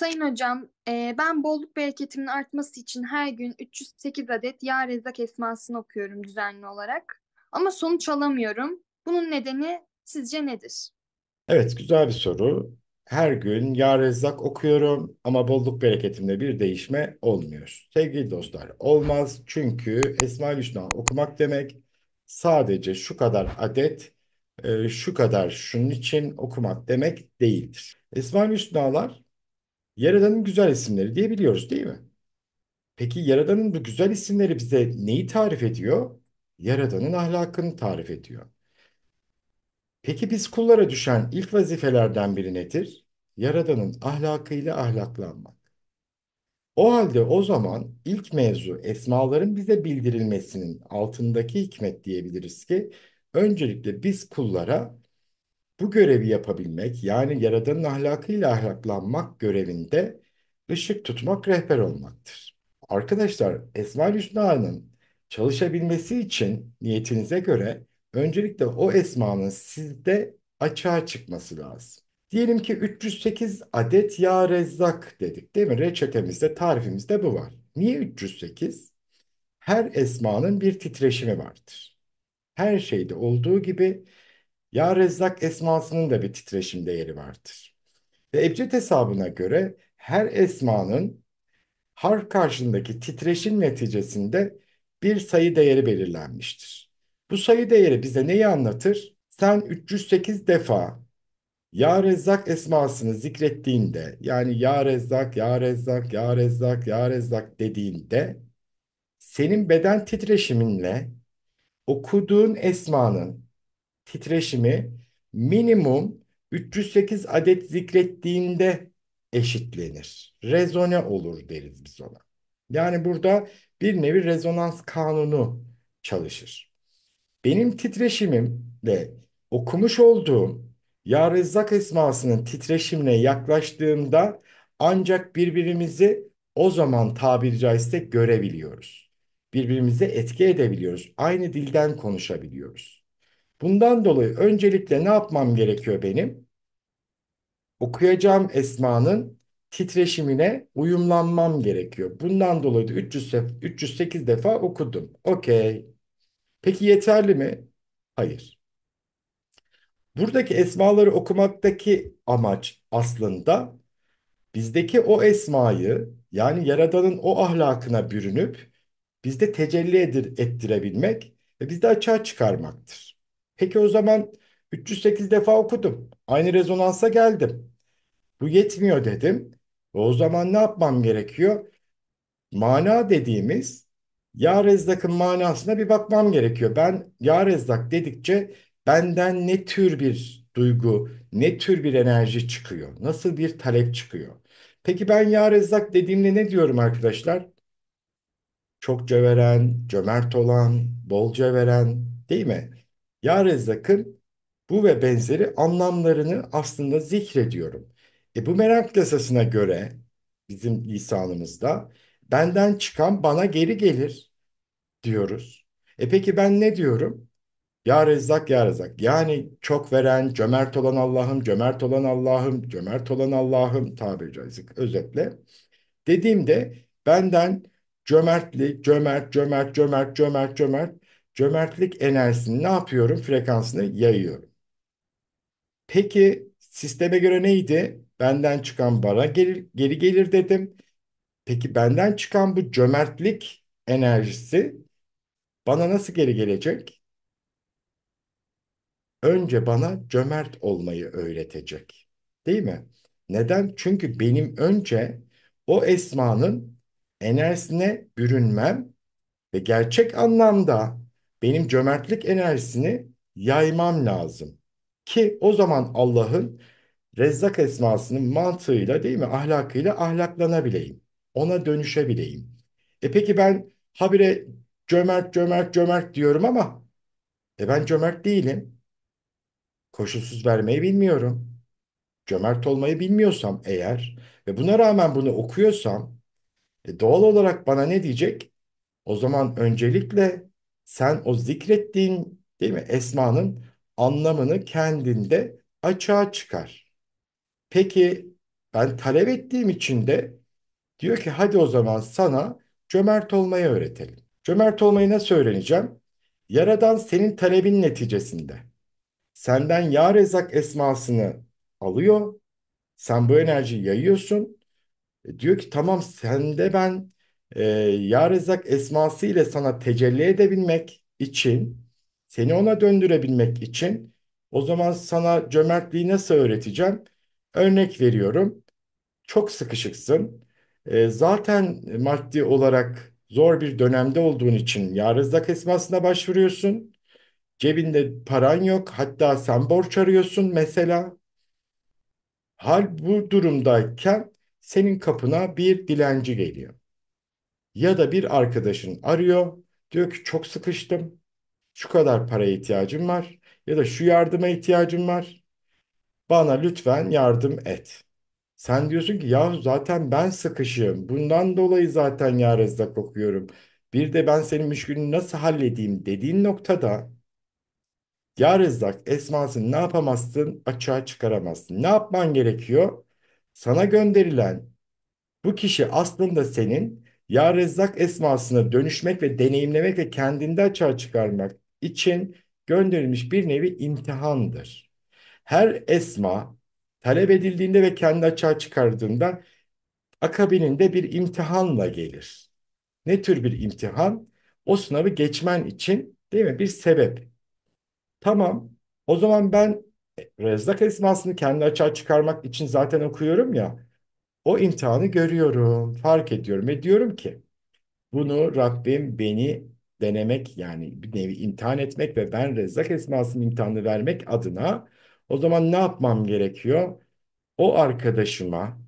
Sayın hocam, e, ben bolluk bereketimin artması için her gün 308 adet Ya rezak esmasını okuyorum düzenli olarak. Ama sonuç alamıyorum. Bunun nedeni sizce nedir? Evet, güzel bir soru. Her gün Ya Rezzak okuyorum ama bolluk bereketimde bir değişme olmuyor. Sevgili dostlar, olmaz çünkü Esma-i Hüsna okumak demek sadece şu kadar adet, e, şu kadar şunun için okumak demek değildir. Esma-i Hüsna'lar Yaradan'ın güzel isimleri diyebiliyoruz, değil mi? Peki Yaradan'ın bu güzel isimleri bize neyi tarif ediyor? Yaradan'ın ahlakını tarif ediyor. Peki biz kullara düşen ilk vazifelerden biri nedir? Yaradan'ın ahlakıyla ahlaklanmak. O halde o zaman ilk mevzu esmaların bize bildirilmesinin altındaki hikmet diyebiliriz ki öncelikle biz kullara bu görevi yapabilmek yani Yaradan'ın ahlakıyla ahlaklanmak görevinde ışık tutmak rehber olmaktır. Arkadaşlar Esma Hüsna'nın çalışabilmesi için niyetinize göre öncelikle o esmanın sizde açığa çıkması lazım. Diyelim ki 308 adet ya rezzak dedik değil mi? Reçetemizde, tarifimizde bu var. Niye 308? Her esmanın bir titreşimi vardır. Her şeyde olduğu gibi ya Rezzak esmasının da bir titreşim değeri vardır. Ve Ebced hesabına göre her esmanın harf karşındaki titreşim neticesinde bir sayı değeri belirlenmiştir. Bu sayı değeri bize neyi anlatır? Sen 308 defa Ya Rezzak esmasını zikrettiğinde yani Ya Rezzak, Ya Rezzak, Ya Rezzak, Ya Rezzak dediğinde senin beden titreşiminle okuduğun esmanın titreşimi minimum 308 adet zikrettiğinde eşitlenir. Rezone olur deriz biz ona. Yani burada bir nevi rezonans kanunu çalışır. Benim titreşimim titreşimimle okumuş olduğum Ya Rezzak esmasının titreşimine yaklaştığımda ancak birbirimizi o zaman tabiri caizse görebiliyoruz. Birbirimize etki edebiliyoruz. Aynı dilden konuşabiliyoruz. Bundan dolayı öncelikle ne yapmam gerekiyor benim? Okuyacağım esmanın titreşimine uyumlanmam gerekiyor. Bundan dolayı da 308 defa okudum. Okey. Peki yeterli mi? Hayır. Buradaki esmaları okumaktaki amaç aslında bizdeki o esmayı yani Yaradan'ın o ahlakına bürünüp bizde tecelli edir, ettirebilmek ve bizde açığa çıkarmaktır. Peki o zaman 308 defa okudum. Aynı rezonansa geldim. Bu yetmiyor dedim. O zaman ne yapmam gerekiyor? Mana dediğimiz ya rezdakın manasına bir bakmam gerekiyor. Ben ya rezdak dedikçe benden ne tür bir duygu, ne tür bir enerji çıkıyor? Nasıl bir talep çıkıyor? Peki ben ya rezzak dediğimde ne diyorum arkadaşlar? Çokça veren, cömert olan, bolca veren değil mi? Ya Yarezak'ın bu ve benzeri anlamlarını aslında zikrediyorum. E bu merak yasasına göre bizim lisanımızda benden çıkan bana geri gelir diyoruz. E peki ben ne diyorum? Ya Rezzak ya Rezzak. Yani çok veren, cömert olan Allah'ım, cömert olan Allah'ım, cömert olan Allah'ım tabiri caizse özetle. Dediğimde benden cömertli cömert, cömert, cömert, cömert, cömert cömertlik enerjisini ne yapıyorum? Frekansını yayıyorum. Peki sisteme göre neydi? Benden çıkan bara geri, geri gelir dedim. Peki benden çıkan bu cömertlik enerjisi bana nasıl geri gelecek? Önce bana cömert olmayı öğretecek. Değil mi? Neden? Çünkü benim önce o esmanın enerjisine bürünmem ve gerçek anlamda benim cömertlik enerjisini yaymam lazım. Ki o zaman Allah'ın rezzak esmasının mantığıyla değil mi ahlakıyla ahlaklanabileyim. Ona dönüşebileyim. E peki ben habire cömert cömert cömert diyorum ama e ben cömert değilim. Koşulsuz vermeyi bilmiyorum. Cömert olmayı bilmiyorsam eğer ve buna rağmen bunu okuyorsam e doğal olarak bana ne diyecek? O zaman öncelikle sen o zikrettiğin değil mi esmanın anlamını kendinde açığa çıkar. Peki ben talep ettiğim için de diyor ki hadi o zaman sana cömert olmayı öğretelim. Cömert olmayı nasıl öğreneceğim? Yaradan senin talebin neticesinde senden ya rezak esmasını alıyor. Sen bu enerjiyi yayıyorsun. E diyor ki tamam sende ben e, Ya Rezzak esması ile sana tecelli edebilmek için, seni ona döndürebilmek için o zaman sana cömertliği nasıl öğreteceğim? Örnek veriyorum. Çok sıkışıksın. E, zaten maddi olarak zor bir dönemde olduğun için ya rızak esmasına başvuruyorsun. Cebinde paran yok. Hatta sen borç arıyorsun mesela. Hal bu durumdayken senin kapına bir dilenci geliyor. Ya da bir arkadaşın arıyor, diyor ki çok sıkıştım, şu kadar paraya ihtiyacım var ya da şu yardıma ihtiyacım var. Bana lütfen yardım et. Sen diyorsun ki ya zaten ben sıkışığım. Bundan dolayı zaten ya rezzak okuyorum. Bir de ben senin müşkülünü nasıl halledeyim dediğin noktada ya rezzak esmasını ne yapamazsın açığa çıkaramazsın. Ne yapman gerekiyor? Sana gönderilen bu kişi aslında senin ya Rezzak esmasına dönüşmek ve deneyimlemek ve kendinde açığa çıkarmak için gönderilmiş bir nevi imtihandır. Her esma talep edildiğinde ve kendi açığa çıkardığında akabininde bir imtihanla gelir. Ne tür bir imtihan? O sınavı geçmen için değil mi bir sebep. Tamam o zaman ben Rezzak esmasını kendi açığa çıkarmak için zaten okuyorum ya o imtihanı görüyorum, fark ediyorum ve diyorum ki bunu Rabbim beni denemek yani bir nevi imtihan etmek ve ben rezzak esmasının imtihanını vermek adına o zaman ne yapmam gerekiyor? O arkadaşıma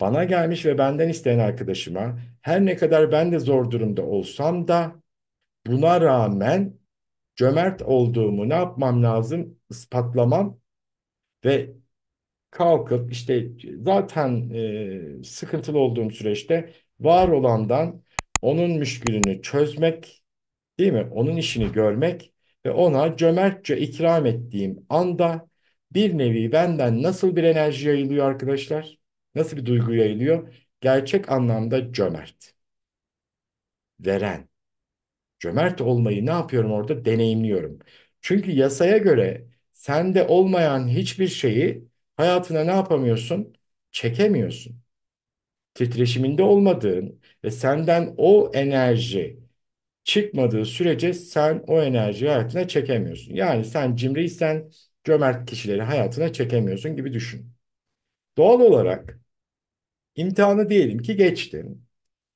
bana gelmiş ve benden isteyen arkadaşıma her ne kadar ben de zor durumda olsam da buna rağmen cömert olduğumu ne yapmam lazım? Ispatlamam ve kalkıp işte zaten e, sıkıntılı olduğum süreçte var olandan onun müşkülünü çözmek değil mi? Onun işini görmek ve ona cömertçe ikram ettiğim anda bir nevi benden nasıl bir enerji yayılıyor arkadaşlar? Nasıl bir duygu yayılıyor? Gerçek anlamda cömert. Veren. Cömert olmayı ne yapıyorum orada? Deneyimliyorum. Çünkü yasaya göre sende olmayan hiçbir şeyi hayatına ne yapamıyorsun? Çekemiyorsun. Titreşiminde olmadığın ve senden o enerji çıkmadığı sürece sen o enerjiyi hayatına çekemiyorsun. Yani sen cimriysen cömert kişileri hayatına çekemiyorsun gibi düşün. Doğal olarak imtihanı diyelim ki geçtim.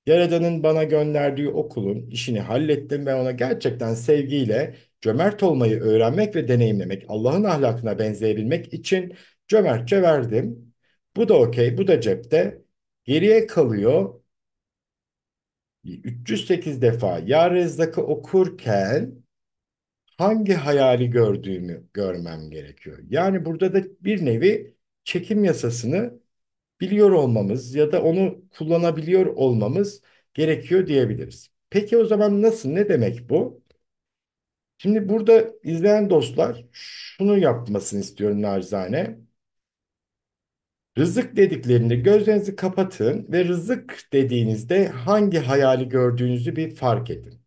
Yaradan'ın bana gönderdiği okulun işini hallettim ve ona gerçekten sevgiyle cömert olmayı öğrenmek ve deneyimlemek, Allah'ın ahlakına benzeyebilmek için Cömertçe verdim. Bu da okey, bu da cepte. Geriye kalıyor 308 defa Ya Rezzak'ı okurken hangi hayali gördüğümü görmem gerekiyor. Yani burada da bir nevi çekim yasasını biliyor olmamız ya da onu kullanabiliyor olmamız gerekiyor diyebiliriz. Peki o zaman nasıl, ne demek bu? Şimdi burada izleyen dostlar şunu yapmasını istiyorum narzane. Rızık dediklerini gözlerinizi kapatın ve rızık dediğinizde hangi hayali gördüğünüzü bir fark edin.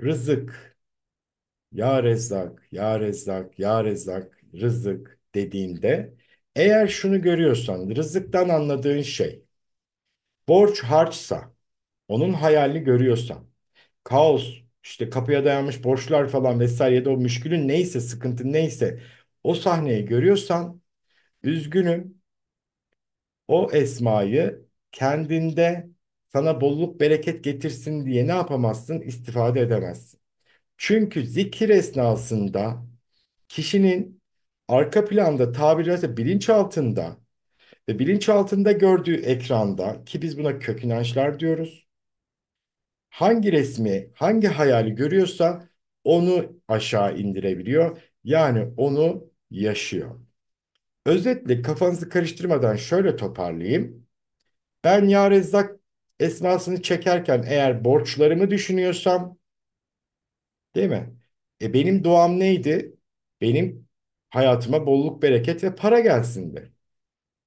Rızık, ya rezzak, ya rezzak, ya rezzak, rızık dediğinde eğer şunu görüyorsan rızıktan anladığın şey borç harçsa onun hayalini görüyorsan kaos işte kapıya dayanmış borçlar falan vesaire ya da o müşkülün neyse sıkıntı neyse o sahneyi görüyorsan Üzgünüm. O esmayı kendinde sana bolluk bereket getirsin diye ne yapamazsın? İstifade edemezsin. Çünkü zikir esnasında kişinin arka planda tabiri caizse bilinç altında ve bilinç altında gördüğü ekranda ki biz buna kök inançlar diyoruz. Hangi resmi, hangi hayali görüyorsa onu aşağı indirebiliyor. Yani onu yaşıyor. Özetle kafanızı karıştırmadan şöyle toparlayayım. Ben ya rezzak esmasını çekerken eğer borçlarımı düşünüyorsam değil mi? E benim duam neydi? Benim hayatıma bolluk, bereket ve para gelsindi.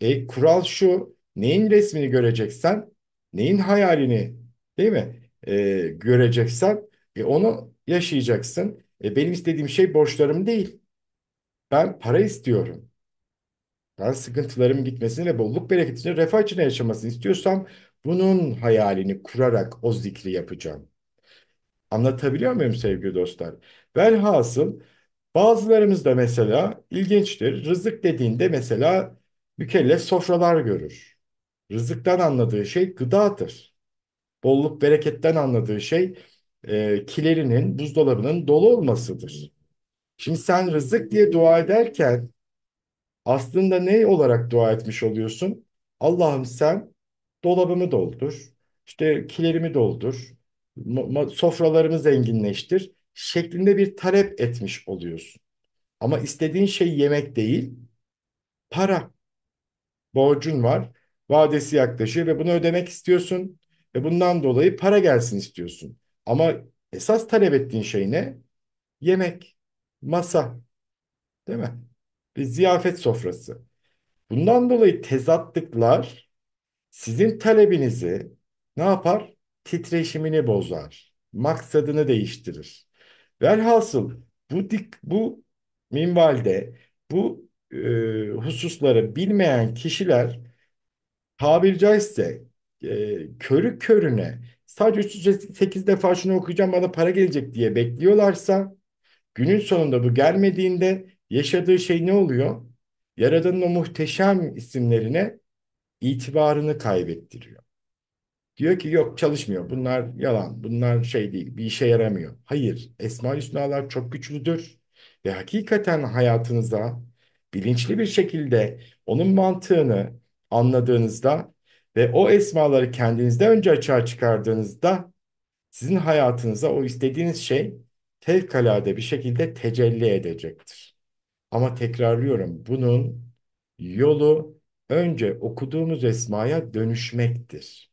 E kural şu, neyin resmini göreceksen, neyin hayalini değil mi? E, göreceksen e, onu yaşayacaksın. E, benim istediğim şey borçlarım değil. Ben para istiyorum ben sıkıntılarım gitmesini ve bolluk bereket için refah içinde yaşamasını istiyorsam bunun hayalini kurarak o zikri yapacağım. Anlatabiliyor muyum sevgili dostlar? Velhasıl bazılarımız da mesela ilginçtir. Rızık dediğinde mesela mükellef sofralar görür. Rızıktan anladığı şey gıdadır. Bolluk bereketten anladığı şey e, kilerinin, buzdolabının dolu olmasıdır. Şimdi sen rızık diye dua ederken aslında ne olarak dua etmiş oluyorsun? Allah'ım sen dolabımı doldur, işte kilerimi doldur, sofralarımı zenginleştir şeklinde bir talep etmiş oluyorsun. Ama istediğin şey yemek değil, para. Borcun var, vadesi yaklaşıyor ve bunu ödemek istiyorsun ve bundan dolayı para gelsin istiyorsun. Ama esas talep ettiğin şey ne? Yemek, masa. Değil mi? ve ziyafet sofrası. Bundan dolayı tezatlıklar sizin talebinizi ne yapar? Titreşimini bozar. Maksadını değiştirir. Velhasıl bu dik bu minvalde bu e, hususları bilmeyen kişiler tabiri caizse e, körü körüne sadece 8 defa şunu okuyacağım bana para gelecek diye bekliyorlarsa günün sonunda bu gelmediğinde yaşadığı şey ne oluyor? Yaradan'ın o muhteşem isimlerine itibarını kaybettiriyor. Diyor ki yok çalışmıyor. Bunlar yalan. Bunlar şey değil. Bir işe yaramıyor. Hayır. Esma-ül Hüsna'lar çok güçlüdür. Ve hakikaten hayatınıza bilinçli bir şekilde onun mantığını anladığınızda ve o esmaları kendinizde önce açığa çıkardığınızda sizin hayatınıza o istediğiniz şey fevkalade bir şekilde tecelli edecektir. Ama tekrarlıyorum bunun yolu önce okuduğumuz esmaya dönüşmektir.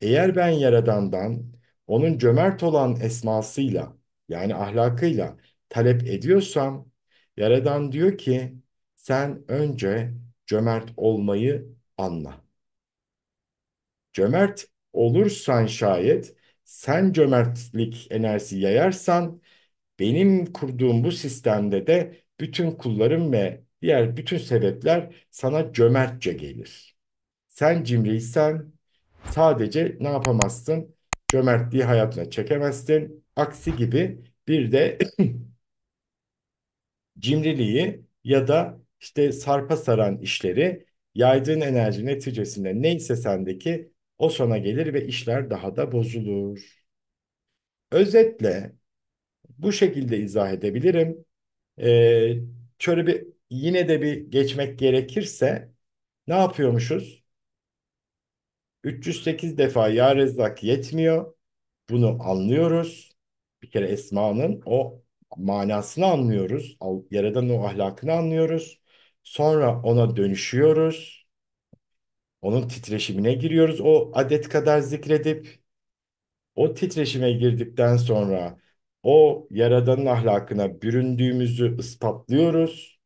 Eğer ben Yaradan'dan onun cömert olan esmasıyla yani ahlakıyla talep ediyorsam Yaradan diyor ki sen önce cömert olmayı anla. Cömert olursan şayet sen cömertlik enerjisi yayarsan benim kurduğum bu sistemde de bütün kullarım ve diğer bütün sebepler sana cömertçe gelir. Sen cimriysen sadece ne yapamazsın? Cömertliği hayatına çekemezsin. Aksi gibi bir de cimriliği ya da işte sarpa saran işleri yaydığın enerji neticesinde neyse sendeki o sona gelir ve işler daha da bozulur. Özetle bu şekilde izah edebilirim. Ee, şöyle bir yine de bir geçmek gerekirse ne yapıyormuşuz? 308 defa Ya Rezzak yetmiyor. Bunu anlıyoruz. Bir kere Esma'nın o manasını anlıyoruz. Yaradan'ın o ahlakını anlıyoruz. Sonra ona dönüşüyoruz. Onun titreşimine giriyoruz. O adet kadar zikredip o titreşime girdikten sonra o Yaradan'ın ahlakına büründüğümüzü ispatlıyoruz.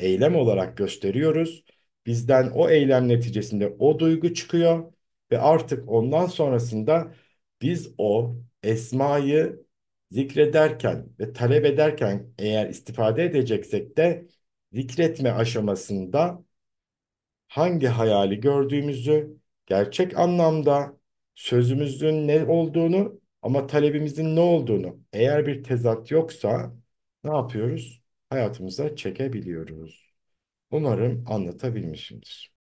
Eylem olarak gösteriyoruz. Bizden o eylem neticesinde o duygu çıkıyor ve artık ondan sonrasında biz o esmayı zikrederken ve talep ederken eğer istifade edeceksek de zikretme aşamasında hangi hayali gördüğümüzü gerçek anlamda sözümüzün ne olduğunu ama talebimizin ne olduğunu eğer bir tezat yoksa ne yapıyoruz? Hayatımıza çekebiliyoruz. Umarım anlatabilmişimdir.